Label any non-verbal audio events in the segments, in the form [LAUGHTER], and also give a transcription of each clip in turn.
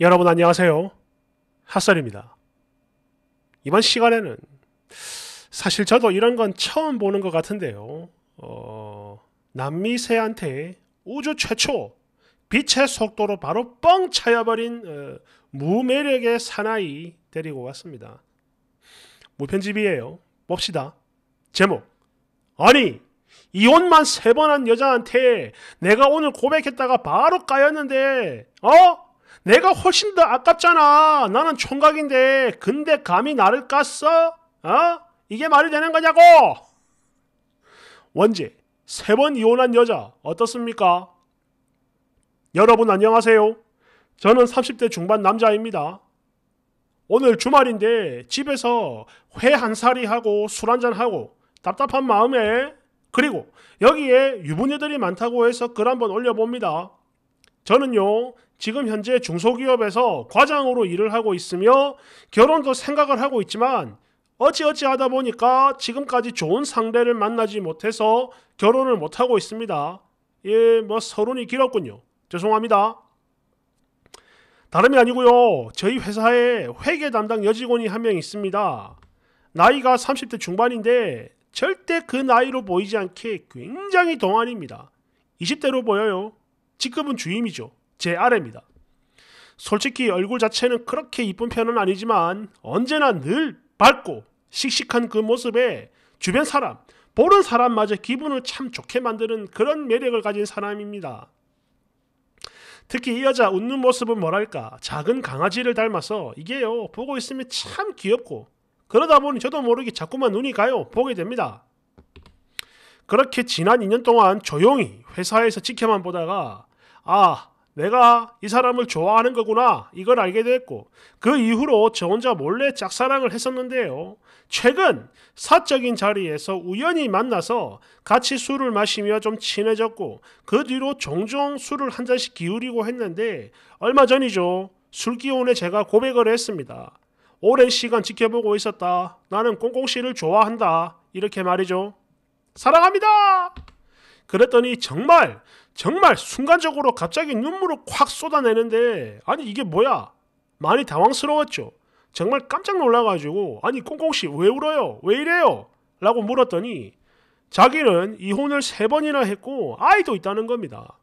여러분 안녕하세요. 핫설입니다. 이번 시간에는 사실 저도 이런 건 처음 보는 것 같은데요. 어, 남미 새한테 우주 최초 빛의 속도로 바로 뻥 차여버린 어, 무매력의 사나이 데리고 왔습니다. 무편집이에요. 봅시다. 제목 아니 이혼만 세 번 한 여자한테 내가 오늘 고백했다가 바로 까였는데 어? 내가 훨씬 더 아깝잖아. 나는 총각인데 근데 감히 나를 깠어? 어? 이게 말이 되는 거냐고. 원제 세 번 이혼한 여자 어떻습니까? 여러분 안녕하세요. 저는 30대 중반 남자입니다. 오늘 주말인데 집에서 회 한 사리 하고 술 한잔하고 답답한 마음에 그리고 여기에 유부녀들이 많다고 해서 글 한번 올려봅니다. 저는요, 지금 현재 중소기업에서 과장으로 일을 하고 있으며 결혼도 생각을 하고 있지만 어찌어찌 하다 보니까 지금까지 좋은 상대를 만나지 못해서 결혼을 못하고 있습니다. 예, 뭐 서론이 길었군요. 죄송합니다. 다름이 아니고요. 저희 회사에 회계 담당 여직원이 한 명 있습니다. 나이가 30대 중반인데 절대 그 나이로 보이지 않게 굉장히 동안입니다. 20대로 보여요. 직급은 주임이죠. 제 아래입니다. 솔직히 얼굴 자체는 그렇게 이쁜 편은 아니지만 언제나 늘 밝고 씩씩한 그 모습에 주변 사람, 보는 사람마저 기분을 참 좋게 만드는 그런 매력을 가진 사람입니다. 특히 이 여자 웃는 모습은 뭐랄까 작은 강아지를 닮아서 이게요 보고 있으면 참 귀엽고 그러다 보니 저도 모르게 자꾸만 눈이 가요 보게 됩니다. 그렇게 지난 2년 동안 조용히 회사에서 지켜만 보다가 아 내가 이 사람을 좋아하는 거구나 이걸 알게 됐고 그 이후로 저 혼자 몰래 짝사랑을 했었는데요. 최근 사적인 자리에서 우연히 만나서 같이 술을 마시며 좀 친해졌고 그 뒤로 종종 술을 한 잔씩 기울이고 했는데 얼마 전이죠. 술기운에 제가 고백을 했습니다. 오랜 시간 지켜보고 있었다. 나는 꽁꽁씨를 좋아한다. 이렇게 말이죠. 사랑합니다. 그랬더니 정말 정말 순간적으로 갑자기 눈물을 콱 쏟아내는데 아니 이게 뭐야? 많이 당황스러웠죠. 정말 깜짝 놀라가지고 아니 꽁꽁씨 왜 울어요? 왜 이래요? 라고 물었더니 자기는 이혼을 세 번이나 했고 아이도 있다는 겁니다.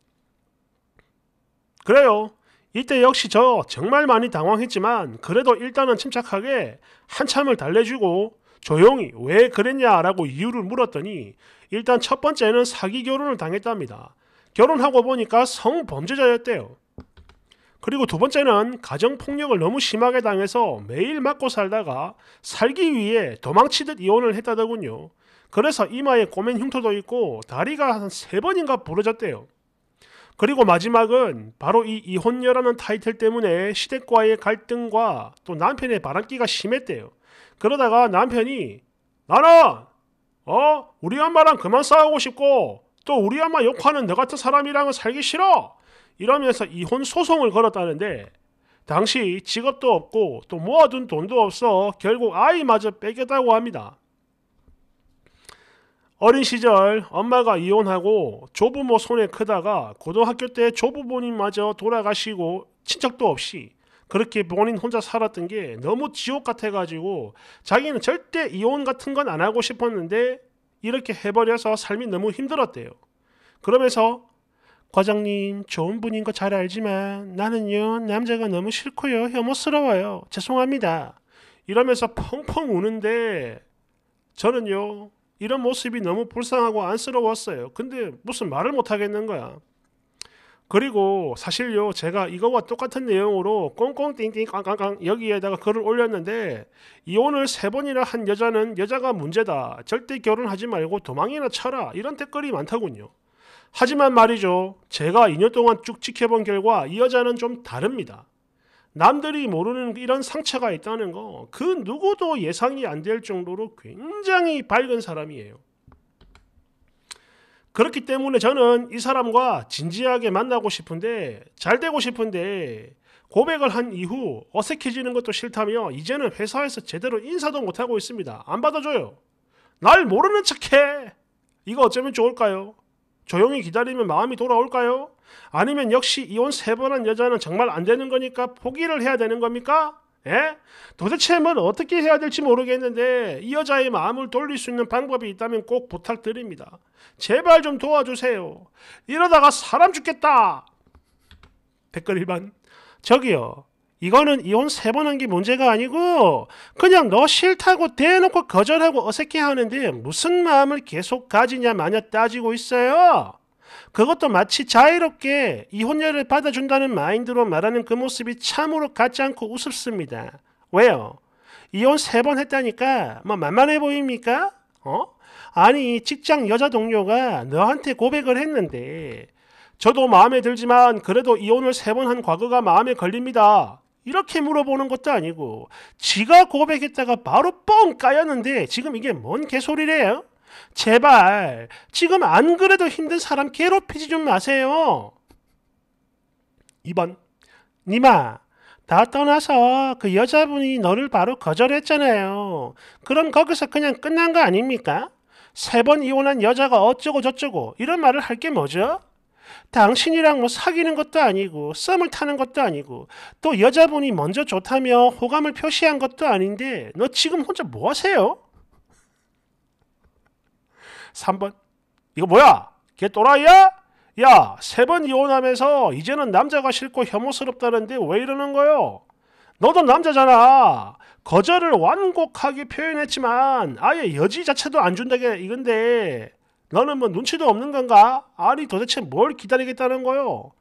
그래요. 이때 역시 저 정말 많이 당황했지만 그래도 일단은 침착하게 한참을 달래주고 조용히 왜 그랬냐라고 이유를 물었더니 일단 첫 번째는 사기 결혼을 당했답니다. 결혼하고 보니까 성범죄자였대요. 그리고 두 번째는 가정폭력을 너무 심하게 당해서 매일 맞고 살다가 살기 위해 도망치듯 이혼을 했다더군요. 그래서 이마에 꼬맨 흉터도 있고 다리가 한 세 번인가 부러졌대요. 그리고 마지막은 바로 이 이혼녀라는 타이틀 때문에 시댁과의 갈등과 또 남편의 바람기가 심했대요. 그러다가 남편이 나는 어 우리 엄마랑 그만 싸우고 싶고 또 우리 엄마 욕하는 너 같은 사람이랑은 살기 싫어 이러면서 이혼 소송을 걸었다는데 당시 직업도 없고 또 모아둔 돈도 없어 결국 아이마저 빼겠다고 합니다. 어린 시절 엄마가 이혼하고 조부모 손에 크다가 고등학교 때 조부모님마저 돌아가시고 친척도 없이 그렇게 본인 혼자 살았던 게 너무 지옥 같아가지고 자기는 절대 이혼 같은 건 안 하고 싶었는데 이렇게 해버려서 삶이 너무 힘들었대요. 그러면서 과장님 좋은 분인 거 잘 알지만 나는요 남자가 너무 싫고요 혐오스러워요 죄송합니다 이러면서 펑펑 우는데 저는요 이런 모습이 너무 불쌍하고 안쓰러웠어요 근데 무슨 말을 못 하겠는 거야 그리고 사실요 제가 이거와 똑같은 내용으로 꽁꽁띵띵 깡깡깡 여기에다가 글을 올렸는데 이혼을 세 번이나 한 여자는 여자가 문제다 절대 결혼하지 말고 도망이나 쳐라 이런 댓글이 많더군요 하지만 말이죠 제가 2년 동안 쭉 지켜본 결과 이 여자는 좀 다릅니다 남들이 모르는 이런 상처가 있다는 거 그 누구도 예상이 안 될 정도로 굉장히 밝은 사람이에요 그렇기 때문에 저는 이 사람과 진지하게 만나고 싶은데 잘 되고 싶은데 고백을 한 이후 어색해지는 것도 싫다며 이제는 회사에서 제대로 인사도 못하고 있습니다. 안 받아줘요. 날 모르는 척해. 이거 어쩌면 좋을까요? 조용히 기다리면 마음이 돌아올까요? 아니면 역시 이혼 세 번한 여자는 정말 안 되는 거니까 포기를 해야 되는 겁니까? 예? 도대체 뭘 어떻게 해야 될지 모르겠는데 이 여자의 마음을 돌릴 수 있는 방법이 있다면 꼭 부탁드립니다. 제발 좀 도와주세요. 이러다가 사람 죽겠다. 댓글 일반 저기요. 이거는 이혼 세 번 한 게 문제가 아니고 그냥 너 싫다고 대놓고 거절하고 어색해하는데 무슨 마음을 계속 가지냐 마냐 따지고 있어요. 그것도 마치 자유롭게 이혼녀를 받아준다는 마인드로 말하는 그 모습이 참으로 같지 않고 우습습니다. 왜요? 이혼 세 번 했다니까 뭐 만만해 보입니까? 어? 아니 직장 여자 동료가 너한테 고백을 했는데 저도 마음에 들지만 그래도 이혼을 세 번 한 과거가 마음에 걸립니다. 이렇게 물어보는 것도 아니고 지가 고백했다가 바로 뻥 까였는데 지금 이게 뭔 개소리래요? 제발 지금 안 그래도 힘든 사람 괴롭히지 좀 마세요. 2번 니마 다 떠나서 그 여자분이 너를 바로 거절했잖아요. 그럼 거기서 그냥 끝난 거 아닙니까? 세 번 이혼한 여자가 어쩌고 저쩌고 이런 말을 할 게 뭐죠? 당신이랑 뭐 사귀는 것도 아니고 썸을 타는 것도 아니고 또 여자분이 먼저 좋다며 호감을 표시한 것도 아닌데 너 지금 혼자 뭐 하세요? 3번 이거 뭐야? 걔 또라이야? 야, 세 번 이혼하면서 이제는 남자가 싫고 혐오스럽다는데 왜 이러는 거요? 너도 남자잖아. 거절을 완곡하게 표현했지만 아예 여지 자체도 안 준다게 이건데 너는 뭐 눈치도 없는 건가? 아니 도대체 뭘 기다리겠다는 거요?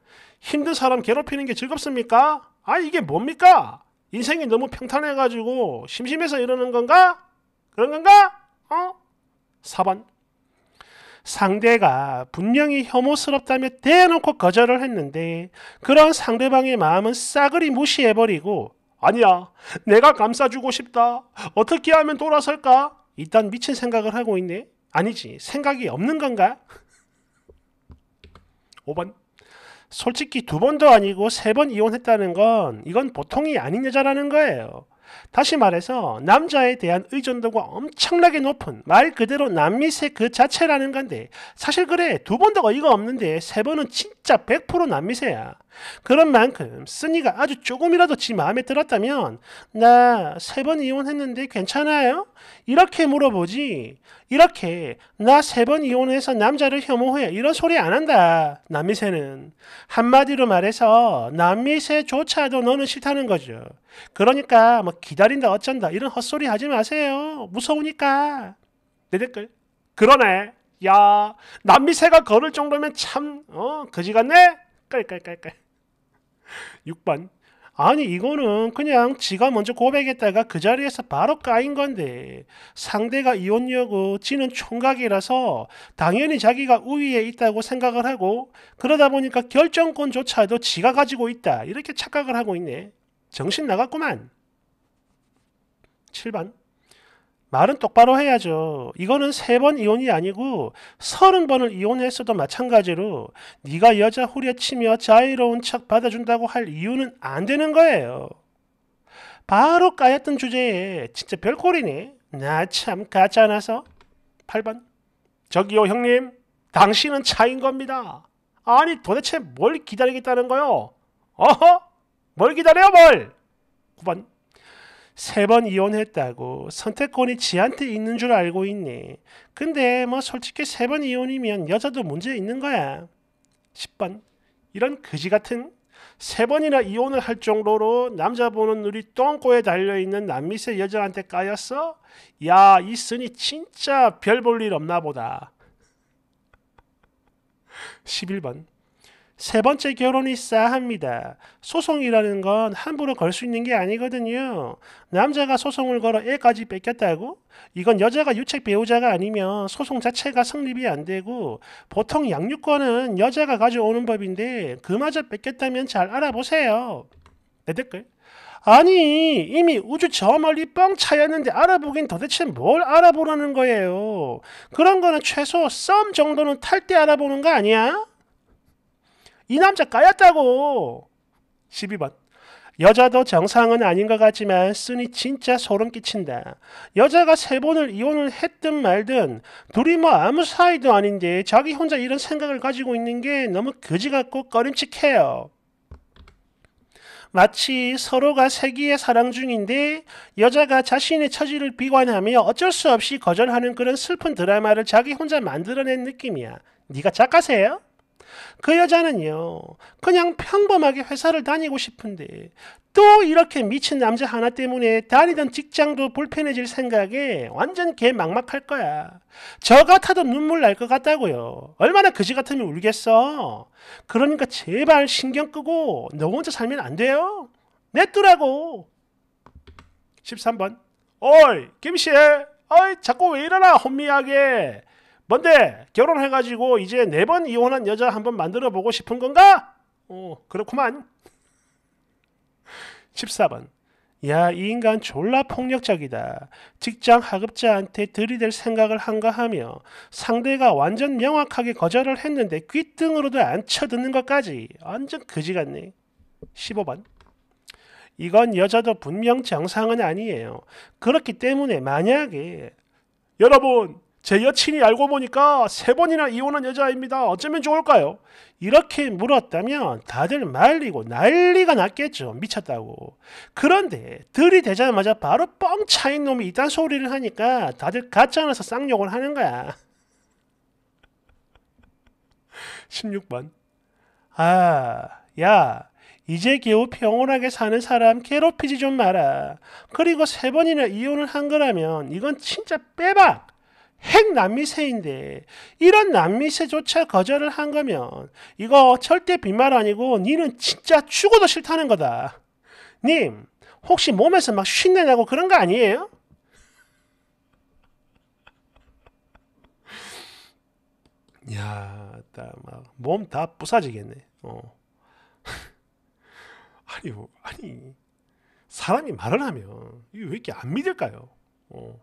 힘든 사람 괴롭히는 게 즐겁습니까? 아 이게 뭡니까? 인생이 너무 평탄해가지고 심심해서 이러는 건가? 그런 건가? 어? 4번 상대가 분명히 혐오스럽다며 대놓고 거절을 했는데 그런 상대방의 마음은 싸그리 무시해버리고 아니야 내가 감싸주고 싶다 어떻게 하면 돌아설까 일단 미친 생각을 하고 있네 아니지 생각이 없는 건가? 5번 [LAUGHS] 솔직히 두 번도 아니고 세 번 이혼했다는 건 이건 보통이 아닌 여자라는 거예요 다시 말해서 남자에 대한 의존도가 엄청나게 높은 말 그대로 남미세 그 자체라는 건데 사실 그래 두 번도 어이가 없는데 세 번은 진짜 진짜 100% 남미세야. 그런 만큼 쓰니가 아주 조금이라도 지 마음에 들었다면 나 세 번 이혼했는데 괜찮아요? 이렇게 물어보지. 이렇게 나 세 번 이혼해서 남자를 혐오해 이런 소리 안 한다. 남미세는 한마디로 말해서 남미세조차도 너는 싫다는 거죠. 그러니까 뭐 기다린다 어쩐다 이런 헛소리 하지 마세요. 무서우니까. 내 댓글 그러네. 야 남미새가 걸을 정도면 참 어, 거지같네? 깔깔깔깔 6번 아니 이거는 그냥 지가 먼저 고백했다가 그 자리에서 바로 까인 건데 상대가 이혼녀고 지는 총각이라서 당연히 자기가 우위에 있다고 생각을 하고 그러다 보니까 결정권조차도 지가 가지고 있다 이렇게 착각을 하고 있네 정신 나갔구만 7번 말은 똑바로 해야죠. 이거는 세 번 이혼이 아니고 서른 번을 이혼했어도 마찬가지로 네가 여자 후려치며 자유로운 척 받아준다고 할 이유는 안 되는 거예요. 바로 까였던 주제에 진짜 별꼴이네. 나 참 가짜 나서. 8번. 저기요 형님. 당신은 차인 겁니다. 아니 도대체 뭘 기다리겠다는 거요? 어허? 뭘 기다려요 뭘? 9번. 세번 이혼했다고 선택권이 지한테 있는 줄 알고 있니? 근데 뭐 솔직히 세 번 이혼이면 여자도 문제 있는 거야. 10번 이런 그지 같은 세 번이나 이혼을 할 정도로 남자 보는 눈이 똥꼬에 달려있는 남미세 여자한테 까였어? 야, 이쓴니 진짜 별 볼 일 없나 보다. 11번 세 번째 결혼이 싸합니다. 소송이라는 건 함부로 걸 수 있는 게 아니거든요. 남자가 소송을 걸어 애까지 뺏겼다고? 이건 여자가 유책 배우자가 아니면 소송 자체가 성립이 안 되고 보통 양육권은 여자가 가져오는 법인데 그마저 뺏겼다면 잘 알아보세요. 내 댓글. 아니 이미 우주 저 멀리 뻥 차였는데 알아보긴 도대체 뭘 알아보라는 거예요. 그런 거는 최소 썸 정도는 탈 때 알아보는 거 아니야? 이 남자 까였다고! 12번 여자도 정상은 아닌 것 같지만 쓰니 진짜 소름 끼친다. 여자가 세 번을 이혼을 했든 말든 둘이 뭐 아무 사이도 아닌데 자기 혼자 이런 생각을 가지고 있는 게 너무 거지 같고 꺼림칙해요. 마치 서로가 세기의 사랑 중인데 여자가 자신의 처지를 비관하며 어쩔 수 없이 거절하는 그런 슬픈 드라마를 자기 혼자 만들어낸 느낌이야. 네가 작가세요? 그 여자는요, 그냥 평범하게 회사를 다니고 싶은데, 또 이렇게 미친 남자 하나 때문에 다니던 직장도 불편해질 생각에 완전 개 막막할 거야. 저 같아도 눈물 날 것 같다고요. 얼마나 그지 같으면 울겠어. 그러니까 제발 신경 끄고 너 혼자 살면 안 돼요. 냅두라고. 13번. 어이, 김씨. 어이, 자꾸 왜 이러나, 혼미하게. 뭔데 결혼해가지고 이제 네 번 이혼한 여자 한 번 만들어 보고 싶은 건가? 어 그렇구만. 14번 야, 이 인간 졸라 폭력적이다. 직장 하급자한테 들이댈 생각을 한가 하며 상대가 완전 명확하게 거절을 했는데 귓등으로도 안 쳐듣는 것까지. 완전 그지 같네. 15번. 이건 여자도 분명 정상은 아니에요. 그렇기 때문에 만약에 여러분 제 여친이 알고 보니까 세 번이나 이혼한 여자입니다. 어쩌면 좋을까요? 이렇게 물었다면 다들 말리고 난리가 났겠죠. 미쳤다고. 그런데 들이대자마자 바로 뻥 차인 놈이 이딴 소리를 하니까 다들 가짜나서 쌍욕을 하는 거야. 16번. [LAUGHS] 아, 야. 이제 겨우 평온하게 사는 사람 괴롭히지 좀 마라. 그리고 세 번이나 이혼을 한 거라면 이건 진짜 빼박! 핵 남미세인데 이런 남미세조차 거절을 한 거면 이거 절대 빈말 아니고 니는 진짜 죽어도 싫다는 거다. 님 혹시 몸에서 막 쉰내내고 그런 거 아니에요? [LAUGHS] 야, 막몸 다 부사지겠네. 어. [LAUGHS] 아니, 뭐, 아니 사람이 말을 하면 이게 왜 이렇게 안 믿을까요? 어.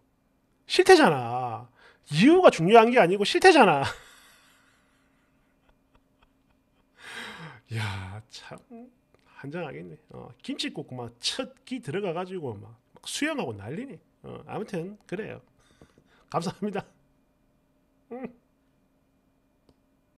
싫대잖아. 이유가 중요한 게 아니고 실태잖아. 야, 참 한장하겠네. 어, 김치국 막 첫기 들어가 가지고 막 수영하고 난리니. 어, 아무튼 그래요. 감사합니다. 응. 음.